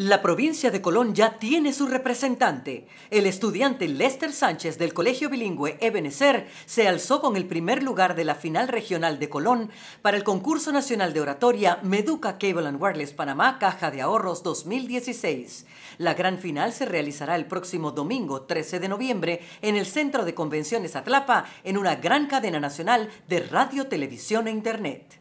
La provincia de Colón ya tiene su representante. El estudiante Lester Sánchez del Colegio Bilingüe Ebenezer se alzó con el primer lugar de la final regional de Colón para el concurso nacional de oratoria Meduca Cable and Wireless Panamá Caja de Ahorros 2016. La gran final se realizará el próximo domingo 13 de noviembre en el Centro de Convenciones Atlapa en una gran cadena nacional de radio, televisión e internet.